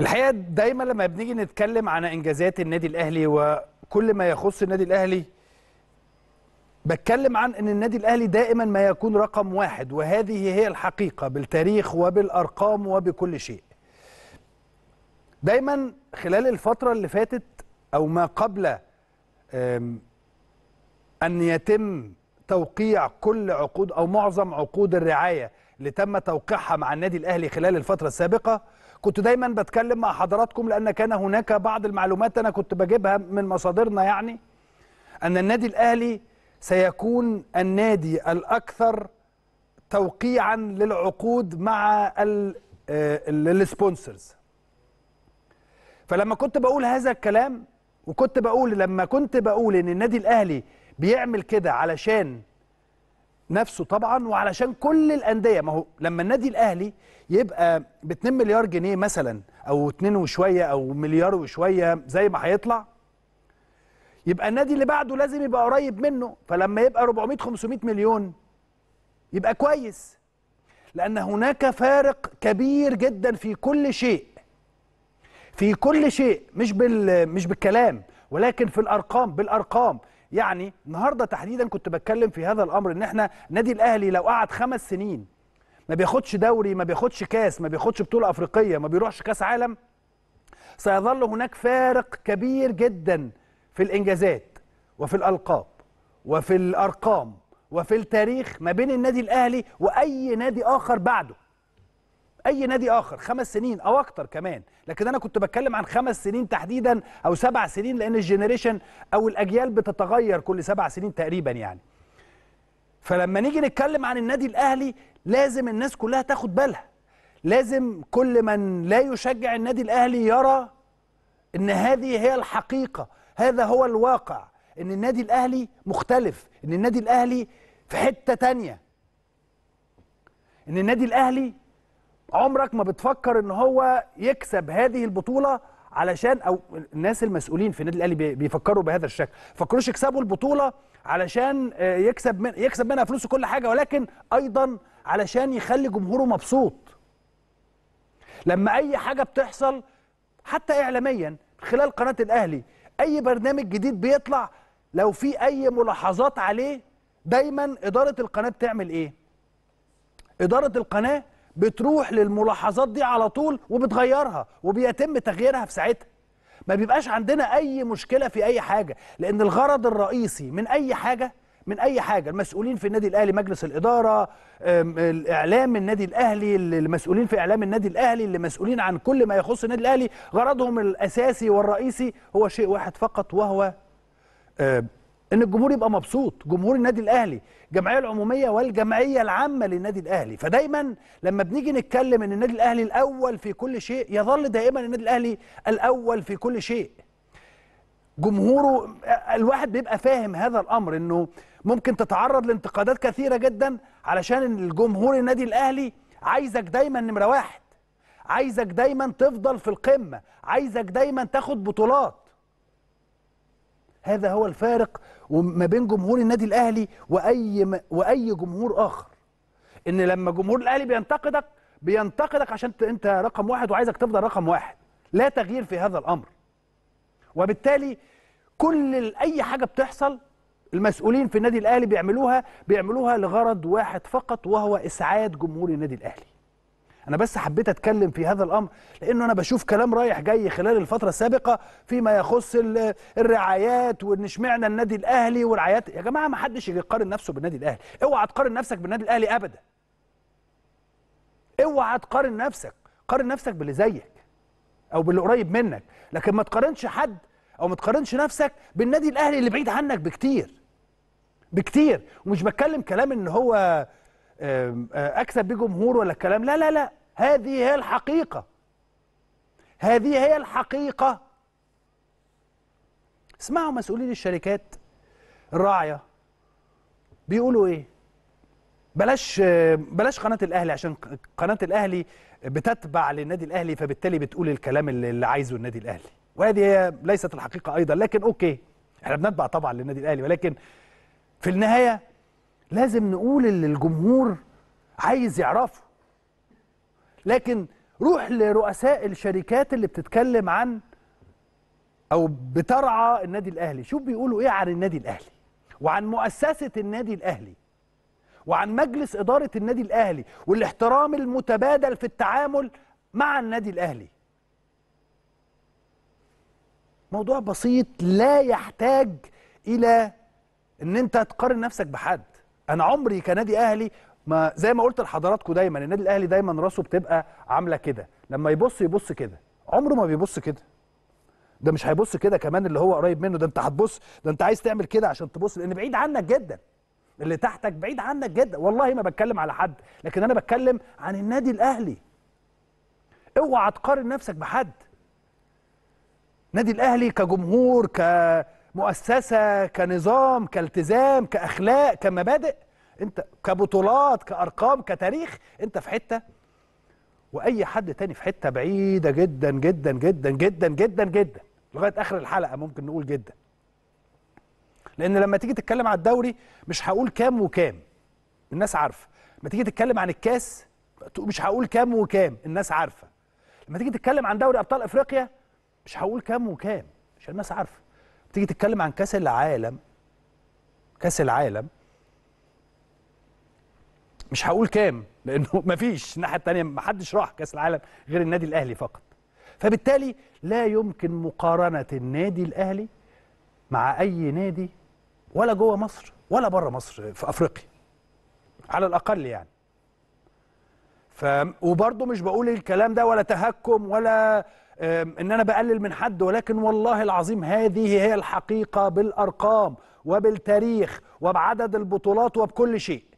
الحقيقه دايما لما بنيجي نتكلم عن انجازات النادي الاهلي وكل ما يخص النادي الاهلي بتكلم عن ان النادي الاهلي دائما ما يكون رقم واحد وهذه هي الحقيقه بالتاريخ وبالارقام وبكل شيء. دايما خلال الفتره اللي فاتت او ما قبل ان يتم توقيع كل عقود او معظم عقود الرعايه اللي تم توقيعها مع النادي الاهلي خلال الفتره السابقه كنت دايما بتكلم مع حضراتكم لأن كان هناك بعض المعلومات أنا كنت بجيبها من مصادرنا يعني أن النادي الأهلي سيكون النادي الأكثر توقيعا للعقود مع السبونسرز آه، فلما كنت بقول هذا الكلام وكنت بقول لما كنت بقول ان النادي الاهلي بيعمل كده علشان نفسه طبعا وعلشان كل الانديه ما هو لما النادي الاهلي يبقى ب 2 مليار جنيه مثلا او 2 وشويه او مليار وشويه زي ما هيطلع يبقى النادي اللي بعده لازم يبقى قريب منه فلما يبقى 400 500 مليون يبقى كويس لان هناك فارق كبير جدا في كل شيء في كل شيء مش بال مش بالكلام ولكن في الارقام بالارقام يعني النهارده تحديدا كنت بتكلم في هذا الامر ان احنا نادي الاهلي لو قعد خمس سنين ما بياخدش دوري ما بياخدش كاس ما بياخدش بطوله افريقيه ما بيروحش كاس عالم سيظل هناك فارق كبير جدا في الانجازات وفي الالقاب وفي الارقام وفي التاريخ ما بين النادي الاهلي واي نادي اخر بعده اي نادي اخر خمس سنين او اكتر كمان لكن انا كنت بتكلم عن خمس سنين تحديدا او سبع سنين لان الجنريشن او الاجيال بتتغير كل سبع سنين تقريبا يعني فلما نيجي نتكلم عن النادي الاهلي لازم الناس كلها تاخد بالها لازم كل من لا يشجع النادي الاهلي يرى ان هذه هي الحقيقه هذا هو الواقع ان النادي الاهلي مختلف ان النادي الاهلي في حته تانية ان النادي الاهلي عمرك ما بتفكر ان هو يكسب هذه البطوله علشان او الناس المسؤولين في النادي الاهلي بيفكروا بهذا الشكل فكروش يكسبوا البطوله علشان آه، يكسب من يكسب منها فلوس وكل حاجه ولكن ايضا علشان يخلي جمهوره مبسوط لما اي حاجه بتحصل حتى اعلاميا خلال قناه الاهلي اي برنامج جديد بيطلع لو في اي ملاحظات عليه دايما اداره القناه بتعمل ايه اداره القناه بتروح للملاحظات دي على طول وبتغيرها وبيتم تغييرها في ساعتها ما بيبقاش عندنا اي مشكله في اي حاجه لان الغرض الرئيسي من اي حاجه من اي حاجه المسؤولين في النادي الاهلي مجلس الاداره الاعلام النادي الاهلي المسؤولين في اعلام النادي الاهلي اللي مسؤولين عن كل ما يخص النادي الاهلي غرضهم الاساسي والرئيسي هو شيء واحد فقط وهو ان الجمهور يبقى مبسوط جمهور النادي الاهلي الجمعيه العموميه والجمعيه العامه للنادي الاهلي فدايما لما بنيجي نتكلم ان النادي الاهلي الاول في كل شيء يظل دائما النادي الاهلي الاول في كل شيء جمهوره الواحد بيبقى فاهم هذا الامر انه ممكن تتعرض لانتقادات كثيره جدا علشان الجمهور النادي الاهلي عايزك دايما نمره واحد عايزك دايما تفضل في القمه عايزك دايما تاخد بطولات هذا هو الفارق وما بين جمهور النادي الاهلي واي واي جمهور اخر ان لما جمهور الاهلي بينتقدك بينتقدك عشان انت رقم واحد وعايزك تفضل رقم واحد لا تغيير في هذا الامر وبالتالي كل اي حاجه بتحصل المسؤولين في النادي الاهلي بيعملوها بيعملوها لغرض واحد فقط وهو اسعاد جمهور النادي الاهلي انا بس حبيت اتكلم في هذا الامر لانه انا بشوف كلام رايح جاي خلال الفتره السابقه فيما يخص الرعايات وان اشمعنا النادي الاهلي والرعايات يا جماعه ما حدش يقارن نفسه بالنادي الاهلي اوعى تقارن نفسك بالنادي الاهلي ابدا اوعى تقارن نفسك قارن نفسك باللي زيك او باللي قريب منك لكن ما تقارنش حد او ما تقارنش نفسك بالنادي الاهلي اللي بعيد عنك بكتير بكتير ومش بتكلم كلام ان هو آه، اكسب بيه جمهور ولا الكلام لا لا لا هذه هي الحقيقه هذه هي الحقيقه اسمعوا مسؤولين الشركات الراعيه بيقولوا ايه بلاش بلاش قناه الاهلي عشان قناه الاهلي بتتبع للنادي الاهلي فبالتالي بتقول الكلام اللي عايزه النادي الاهلي وهذه هي ليست الحقيقه ايضا لكن اوكي احنا بنتبع طبعا للنادي الاهلي ولكن في النهايه لازم نقول اللي الجمهور عايز يعرفه لكن روح لرؤساء الشركات اللي بتتكلم عن او بترعى النادي الاهلي شوف بيقولوا ايه عن النادي الاهلي وعن مؤسسه النادي الاهلي وعن مجلس اداره النادي الاهلي والاحترام المتبادل في التعامل مع النادي الاهلي موضوع بسيط لا يحتاج الى ان انت تقارن نفسك بحد انا عمري كنادي اهلي ما زي ما قلت لحضراتكم دايما النادي الاهلي دايما راسه بتبقى عامله كده لما يبص يبص كده عمره ما بيبص كده ده مش هيبص كده كمان اللي هو قريب منه ده انت هتبص ده انت عايز تعمل كده عشان تبص لان بعيد عنك جدا اللي تحتك بعيد عنك جدا والله ما بتكلم على حد لكن انا بتكلم عن النادي الاهلي اوعى تقارن نفسك بحد نادي الاهلي كجمهور ك مؤسسه كنظام كالتزام كاخلاق كمبادئ انت كبطولات كارقام كتاريخ انت في حته واي حد تاني في حته بعيده جدا جدا جدا جدا جدا جدا لغايه اخر الحلقه ممكن نقول جدا لان لما تيجي تتكلم على الدوري مش هقول كام وكام الناس عارفه لما تيجي تتكلم عن الكاس مش هقول كام وكام الناس عارفه لما تيجي تتكلم عن دوري ابطال افريقيا مش هقول كام وكام عشان الناس عارفه تيجي تتكلم عن كاس العالم كاس العالم مش هقول كام لانه مفيش الناحيه الثانيه محدش راح كاس العالم غير النادي الاهلي فقط فبالتالي لا يمكن مقارنه النادي الاهلي مع اي نادي ولا جوه مصر ولا بره مصر في افريقيا على الاقل يعني ف وبرضه مش بقول الكلام ده ولا تهكم ولا ان انا بقلل من حد ولكن والله العظيم هذه هي الحقيقه بالارقام وبالتاريخ وبعدد البطولات وبكل شيء